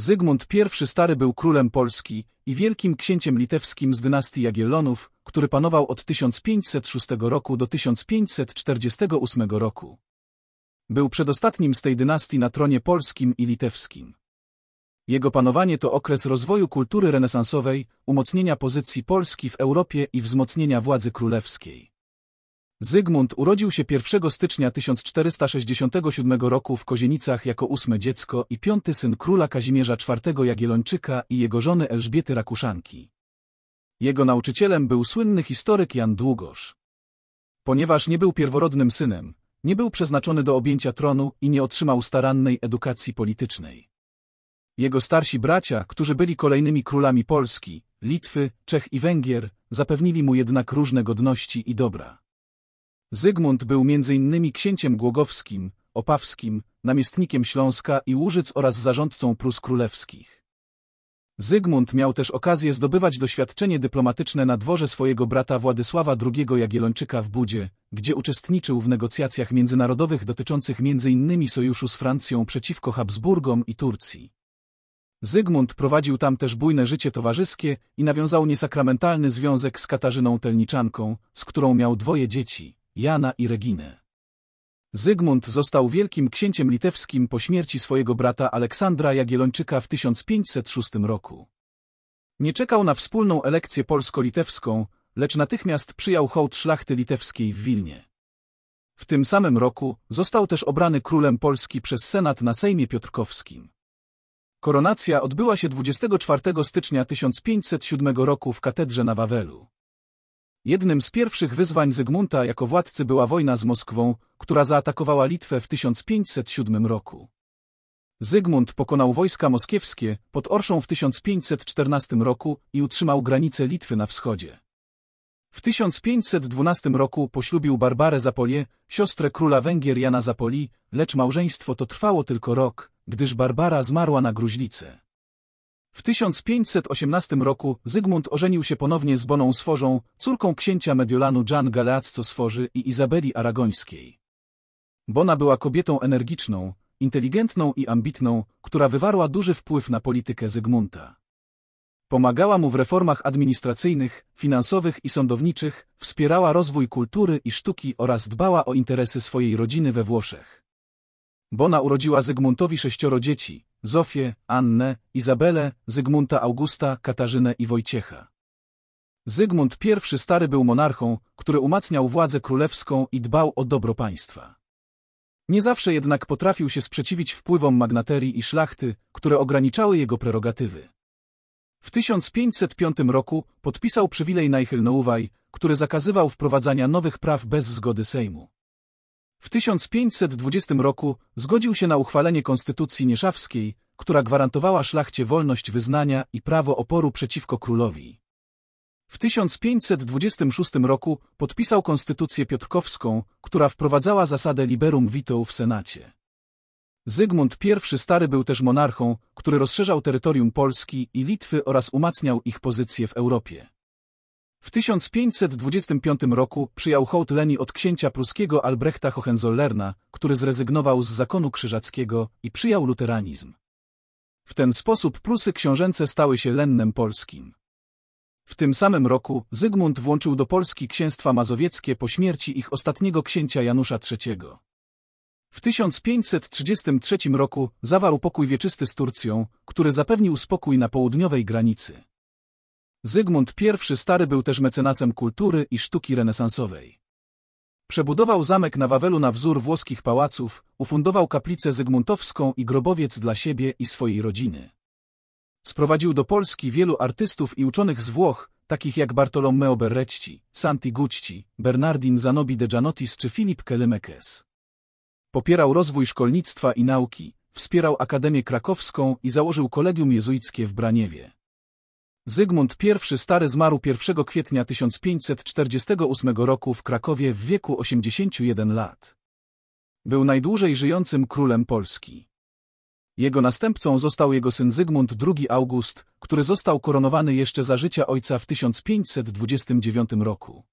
Zygmunt I Stary był królem Polski i wielkim księciem litewskim z dynastii Jagiellonów, który panował od 1506 roku do 1548 roku. Był przedostatnim z tej dynastii na tronie polskim i litewskim. Jego panowanie to okres rozwoju kultury renesansowej, umocnienia pozycji Polski w Europie i wzmocnienia władzy królewskiej. Zygmunt urodził się 1 stycznia 1467 roku w Kozienicach jako ósme dziecko i piąty syn króla Kazimierza IV Jagiellończyka i jego żony Elżbiety Rakuszanki. Jego nauczycielem był słynny historyk Jan Długosz. Ponieważ nie był pierworodnym synem, nie był przeznaczony do objęcia tronu i nie otrzymał starannej edukacji politycznej. Jego starsi bracia, którzy byli kolejnymi królami Polski, Litwy, Czech i Węgier, zapewnili mu jednak różne godności i dobra. Zygmunt był m.in. księciem głogowskim, opawskim, namiestnikiem Śląska i Łużyc oraz zarządcą Prus Królewskich. Zygmunt miał też okazję zdobywać doświadczenie dyplomatyczne na dworze swojego brata Władysława II Jagiellończyka w Budzie, gdzie uczestniczył w negocjacjach międzynarodowych dotyczących m.in. sojuszu z Francją przeciwko Habsburgom i Turcji. Zygmunt prowadził tam też bujne życie towarzyskie i nawiązał niesakramentalny związek z Katarzyną Telniczanką, z którą miał dwoje dzieci. Jana i Reginę. Zygmunt został wielkim księciem litewskim po śmierci swojego brata Aleksandra Jagiellończyka w 1506 roku. Nie czekał na wspólną elekcję polsko-litewską, lecz natychmiast przyjął hołd szlachty litewskiej w Wilnie. W tym samym roku został też obrany królem Polski przez Senat na Sejmie Piotrkowskim. Koronacja odbyła się 24 stycznia 1507 roku w katedrze na Wawelu. Jednym z pierwszych wyzwań Zygmunta jako władcy była wojna z Moskwą, która zaatakowała Litwę w 1507 roku. Zygmunt pokonał wojska moskiewskie pod Orszą w 1514 roku i utrzymał granice Litwy na wschodzie. W 1512 roku poślubił Barbarę Zapolie, siostrę króla Węgier Jana Zapoli, lecz małżeństwo to trwało tylko rok, gdyż Barbara zmarła na gruźlicę. W 1518 roku Zygmunt ożenił się ponownie z Boną Sforzą, córką księcia Mediolanu Gian Galeazzo Sforzy i Izabeli Aragońskiej. Bona była kobietą energiczną, inteligentną i ambitną, która wywarła duży wpływ na politykę Zygmunta. Pomagała mu w reformach administracyjnych, finansowych i sądowniczych, wspierała rozwój kultury i sztuki oraz dbała o interesy swojej rodziny we Włoszech. Bona urodziła Zygmuntowi sześcioro dzieci, Zofię, Annę, Izabelę, Zygmunta Augusta, Katarzynę i Wojciecha. Zygmunt I stary był monarchą, który umacniał władzę królewską i dbał o dobro państwa. Nie zawsze jednak potrafił się sprzeciwić wpływom magnaterii i szlachty, które ograniczały jego prerogatywy. W 1505 roku podpisał przywilej Najchylnołówaj, który zakazywał wprowadzania nowych praw bez zgody Sejmu. W 1520 roku zgodził się na uchwalenie konstytucji nieszawskiej, która gwarantowała szlachcie wolność wyznania i prawo oporu przeciwko królowi. W 1526 roku podpisał konstytucję piotrkowską, która wprowadzała zasadę liberum veto w Senacie. Zygmunt I Stary był też monarchą, który rozszerzał terytorium Polski i Litwy oraz umacniał ich pozycje w Europie. W 1525 roku przyjął hołd Leni od księcia pruskiego Albrechta Hohenzollerna, który zrezygnował z zakonu krzyżackiego i przyjął luteranizm. W ten sposób Prusy książęce stały się lennem polskim. W tym samym roku Zygmunt włączył do Polski księstwa mazowieckie po śmierci ich ostatniego księcia Janusza III. W 1533 roku zawarł pokój wieczysty z Turcją, który zapewnił spokój na południowej granicy. Zygmunt I Stary był też mecenasem kultury i sztuki renesansowej. Przebudował zamek na Wawelu na wzór włoskich pałaców, ufundował kaplicę zygmuntowską i grobowiec dla siebie i swojej rodziny. Sprowadził do Polski wielu artystów i uczonych z Włoch, takich jak Bartolomeo Berrecci, Santi Gucci, Bernardin Zanobi de Gianotis czy Filip Kelemekes. Popierał rozwój szkolnictwa i nauki, wspierał Akademię Krakowską i założył kolegium jezuickie w Braniewie. Zygmunt I Stary zmarł 1 kwietnia 1548 roku w Krakowie w wieku 81 lat. Był najdłużej żyjącym królem Polski. Jego następcą został jego syn Zygmunt II August, który został koronowany jeszcze za życia ojca w 1529 roku.